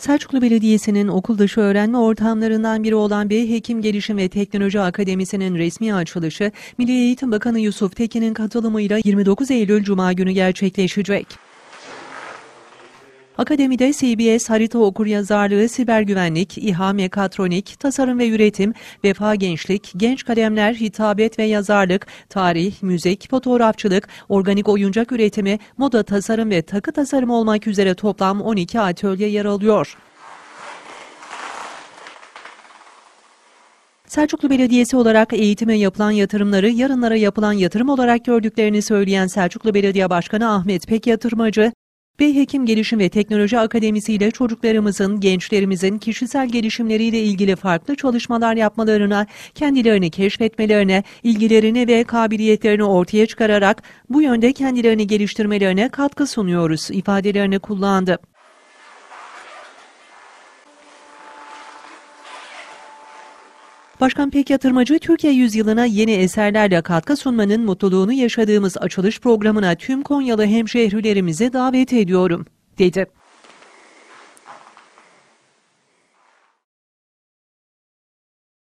Selçuklu Belediyesi'nin okuldışı öğrenme ortamlarından biri olan B Hekim Gelişim ve Teknoloji Akademisi'nin resmi açılışı Milli Eğitim Bakanı Yusuf Tekin'in katılımıyla 29 Eylül Cuma günü gerçekleşecek. Akademide CBS harita okuryazarlığı, siber güvenlik, İHA mekatronik, tasarım ve üretim, vefa gençlik, genç kalemler, hitabet ve yazarlık, tarih, müzik, fotoğrafçılık, organik oyuncak üretimi, moda tasarım ve takı tasarımı olmak üzere toplam 12 atölye yer alıyor. Selçuklu Belediyesi olarak eğitime yapılan yatırımları yarınlara yapılan yatırım olarak gördüklerini söyleyen Selçuklu Belediye Başkanı Ahmet Pek Yatırmacı, Bey Hekim Gelişim ve Teknoloji Akademisi ile çocuklarımızın, gençlerimizin kişisel gelişimleriyle ilgili farklı çalışmalar yapmalarına, kendilerini keşfetmelerine, ilgilerini ve kabiliyetlerini ortaya çıkararak bu yönde kendilerini geliştirmelerine katkı sunuyoruz ifadelerini kullandı. Başkan Pek Yatırmacı Türkiye yüzyılına yeni eserlerle katkı sunmanın mutluluğunu yaşadığımız açılış programına tüm Konyalı hemşehrilerimize davet ediyorum, dedi.